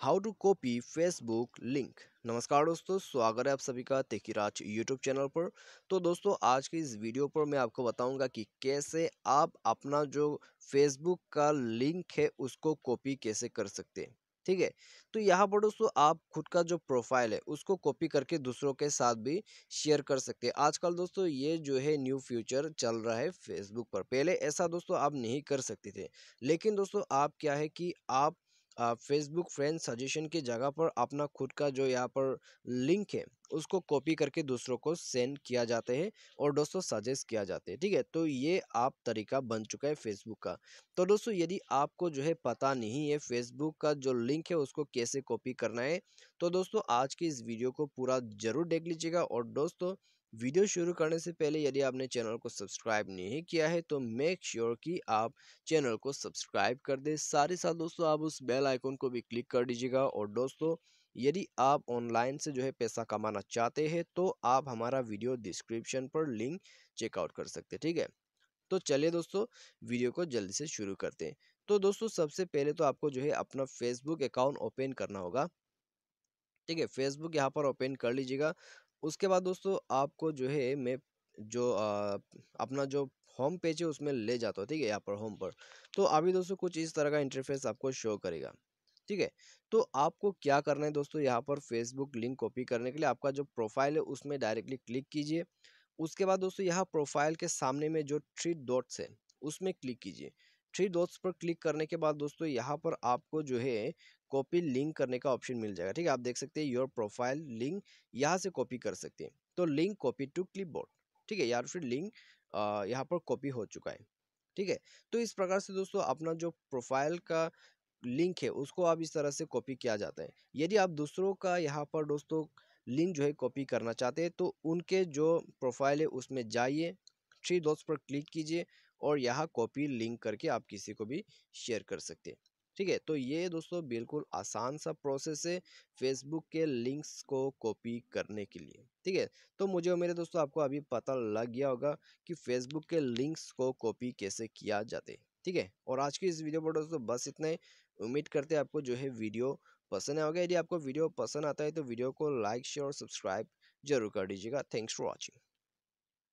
how to copy Facebook link नमस्कार दोस्तों स्वागत है आप सभी का तेकीराज यूट्यूब चैनल पर तो दोस्तों आज के इस वीडियो पर मैं आपको बताऊंगा कि कैसे आप अपना जो फेसबुक का लिंक है उसको कॉपी कैसे कर सकते हैं ठीक है तो यहाँ पर दोस्तों आप खुद का जो प्रोफाइल है उसको कॉपी करके दूसरों के साथ भी शेयर कर सकते हैं आजकल दोस्तों ये जो है न्यू फ्यूचर चल रहा है फेसबुक पर पहले ऐसा दोस्तों आप नहीं कर सकते थे लेकिन दोस्तों आप क्या है कि आप फेसबुक फ्रेंड सजेशन की जगह पर अपना खुद का जो यहाँ पर लिंक है उसको कॉपी करके दूसरों को सेंड किया जाते हैं और दोस्तों सजेस्ट किया जाते हैं ठीक है तो ये आप तरीका बन चुका है फेसबुक का तो दोस्तों यदि आपको जो है पता नहीं है फेसबुक का जो लिंक है उसको कैसे कॉपी करना है तो दोस्तों आज की इस वीडियो को पूरा ज़रूर देख लीजिएगा और दोस्तों वीडियो शुरू करने से पहले यदि आपने चैनल को सब्सक्राइब नहीं किया है तो मेक श्योर sure कि आप चैनल को सब्सक्राइब कर दें साथ ही साथ दोस्तों आप उस बेल आइकन को भी क्लिक कर दीजिएगा और दोस्तों यदि आप ऑनलाइन से जो है पैसा कमाना चाहते हैं तो आप हमारा वीडियो डिस्क्रिप्शन पर लिंक चेकआउट कर सकते हैं ठीक है तो चलिए दोस्तों वीडियो को जल्दी से शुरू करते हैं तो दोस्तों सबसे पहले तो आपको जो है अपना फेसबुक अकाउंट ओपन करना होगा ठीक है फेसबुक यहाँ पर ओपन कर लीजिएगा उसके बाद दोस्तों आपको जो है मैं जो आ, अपना जो होम पेज है उसमें ले जाता हूँ ठीक है यहाँ पर होम पर तो अभी दोस्तों कुछ इस तरह का इंटरफेस आपको शो करेगा ठीक है तो आपको क्या करना है दोस्तों यहाँ पर फेसबुक लिंक कॉपी करने के लिए आपका जो प्रोफाइल है उसमें डायरेक्टली क्लिक कीजिए उसके बाद दोस्तों यहाँ प्रोफाइल के सामने में जो थ्री डॉट्स है उसमें क्लिक कीजिए थ्री डॉट्स पर क्लिक करने के बाद दोस्तों यहाँ पर आपको जो है कॉपी लिंक करने का ऑप्शन मिल जाएगा ठीक है आप देख सकते हैं योर प्रोफाइल लिंक यहाँ से कॉपी कर सकते हैं तो लिंक कॉपी टू क्लिप ठीक है यार फिर लिंक यहाँ पर कॉपी हो चुका है ठीक है तो इस प्रकार से दोस्तों अपना जो प्रोफाइल का लिंक है उसको आप इस तरह से कॉपी किया जाता है यदि आप दूसरों का यहाँ पर दोस्तों लिंक जो है कॉपी करना चाहते हैं तो उनके जो प्रोफाइल है उसमें जाइए थ्री डॉट्स पर क्लिक कीजिए और यहाँ कॉपी लिंक करके आप किसी को भी शेयर कर सकते हैं ठीक है तो ये दोस्तों बिल्कुल आसान सा प्रोसेस है फेसबुक के लिंक्स को कॉपी करने के लिए ठीक है तो मुझे मेरे दोस्तों आपको अभी पता लग गया होगा कि फेसबुक के लिंक्स को कॉपी कैसे किया जाते हैं ठीक है और आज की इस वीडियो पर दोस्तों बस इतना ही उम्मीद करते हैं आपको जो है वीडियो पसंद आओगे यदि आपको वीडियो पसंद आता है तो वीडियो को लाइक शेयर और सब्सक्राइब जरूर कर दीजिएगा थैंक्स फॉर वॉचिंग